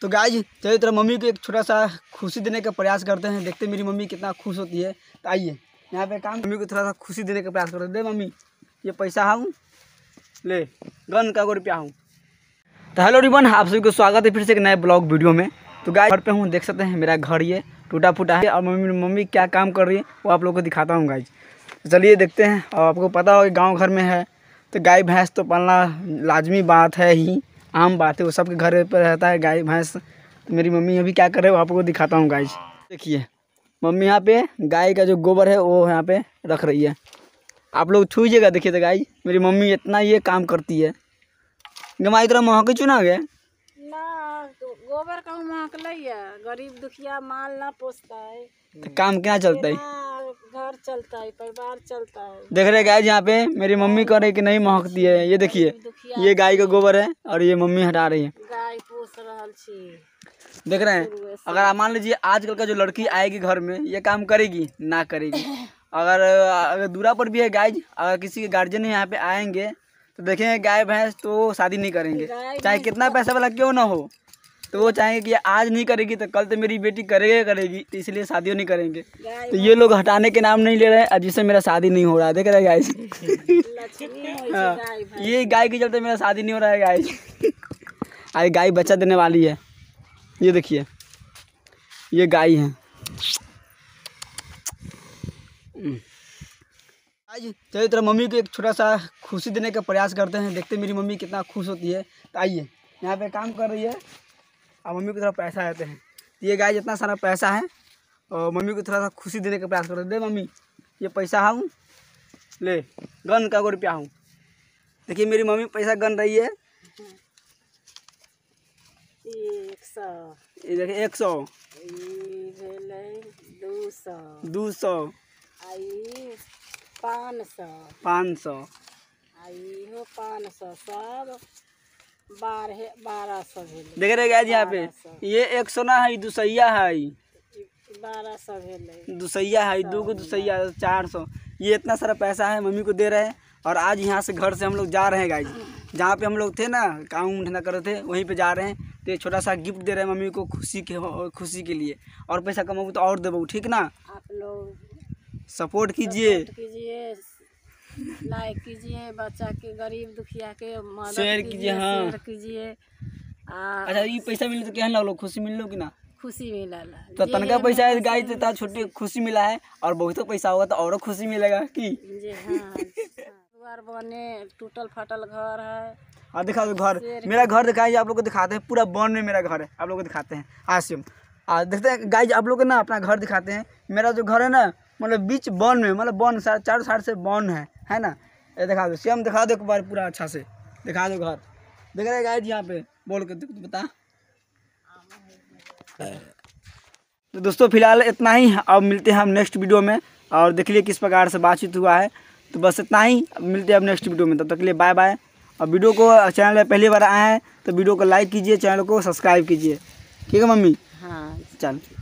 तो गाय चलिए तरह मम्मी को एक छोटा सा खुशी देने का प्रयास करते हैं देखते मेरी मम्मी कितना खुश होती है तो आइए यहाँ पे काम मम्मी को थोड़ा सा खुशी देने का प्रयास करते दे मम्मी ये पैसा हूँ ले गन का गो रुपया हूँ तो हेलो रिबन आप सभी को स्वागत है फिर से एक नए ब्लॉग वीडियो में तो गाय घर पे हूँ देख सकते हैं मेरा घर ये टूटा फूटा है और मम्मी मम्मी क्या काम कर रही है वो आप लोग को दिखाता हूँ गाय चलिए देखते हैं और आपको पता होगा गाँव घर में है तो गाय भैंस तो पालना लाजमी बात है ही आम बात है वो सबके घर पर रहता है गाय भैंस तो मेरी मम्मी अभी क्या कर रहे हो आपको दिखाता हूँ गाय देखिए मम्मी यहाँ पे गाय का जो गोबर है वो यहाँ पे रख रही है आप लोग छूजिएगा देखिए तो गाय मेरी मम्मी इतना ये काम करती है माई इतना महक चुना गए तो गोबर का महक गरीब दुखिया माल ना पोसता है तो काम क्या चलता है घर चलता है परिवार चलता है देख रहे गाय यहाँ पे मेरी मम्मी कह रही कि नहीं महकती है ये देखिए ये गाय का गोबर है और ये मम्मी हटा रही है देख रहे हैं अगर आप मान लीजिए आजकल का जो लड़की आएगी घर में ये काम करेगी ना करेगी अगर अगर दूरा पर भी है गाय अगर किसी के गार्जियन यहाँ पे आएंगे तो देखेंगे गाय भैंस तो शादी नहीं करेंगे चाहे कितना पैसा वाला क्यों ना हो तो वो चाहेंगे कि आज नहीं करेगी तो कल तो मेरी बेटी करेगी करेगी तो इसलिए शादियों नहीं करेंगे तो ये लोग हटाने के नाम नहीं ले रहे हैं जिससे मेरा शादी नहीं हो रहा है देख रहे गाय हाँ। ये गाय के चलते मेरा शादी नहीं हो रहा है गाय अरे गाय बच्चा देने वाली है ये देखिए ये गाय है आज चलिए तरह मम्मी को एक छोटा सा खुशी देने का प्रयास करते हैं देखते मेरी मम्मी कितना खुश होती है तो आइए यहाँ पे काम कर रही है और मम्मी को थोड़ा पैसा देते हैं ये गाय जितना सारा पैसा है और मम्मी को थोड़ा सा खुशी देने का प्रयास करते दे मम्मी ये पैसा हाँ हूँ ले गन का गो रुपया हूँ देखिए मेरी मम्मी पैसा गन रही है एक सौ एक दो सौ दो सौ पाँच सौ पाँच सौ पाँच सौ सब बारह बारह सौ देख रहे गया यहाँ पे ये एक सोना है दुसैया है दुसैया है दो गो दुसैया चार सौ ये इतना सारा पैसा है मम्मी को दे रहे हैं और आज यहाँ से घर से हम लोग जा रहे हैं गाय जहाँ पे हम लोग थे ना काम धंधा कर रहे थे वहीं पे जा रहे हैं तो छोटा सा गिफ्ट दे रहे हैं मम्मी को खुशी के खुशी के लिए और पैसा कमाऊ तो और देबू ठीक ना आप लोग सपोर्ट कीजिए लाइक कीजिए बच्चा के गरीब दुखिया के शेयर कीजिए हाँ कीजिए अच्छा ये पैसा मिले तो केहन लगलो खुशी मिललो कि ना खुशी मिला तो तनका पैसा है गाय तो छोटी खुशी मिला है और बहुत पैसा होगा तो और खुशी मिलेगा कि हाँ, हाँ। बने टूटल फटल घर है हाँ दिखा दो तो घर मेरा घर दिखाइए आप लोग को दिखाते हैं पूरा बॉन में मेरा घर है आप लोग को दिखाते हैं आसिम देखते हैं गाय आप लोग ना अपना घर दिखाते हैं मेरा जो घर है ना मतलब बीच बॉन में मतलब बॉन चारों साइड से बन है है ना ये दिखा दो सेम दिखा दो एक बार पूरा अच्छा से दिखा दो घर देख रहे जी यहाँ पे बोल कर बता तो दोस्तों फिलहाल इतना ही अब मिलते हैं हम नेक्स्ट वीडियो में और देख लिए किस प्रकार से बातचीत हुआ है तो बस इतना ही मिलते हैं अब नेक्स्ट वीडियो में तब तक के लिए बाय बाय और वीडियो को चैनल पर पहली बार आए हैं तो वीडियो को लाइक कीजिए चैनल को सब्सक्राइब कीजिए ठीक है मम्मी हाँ चल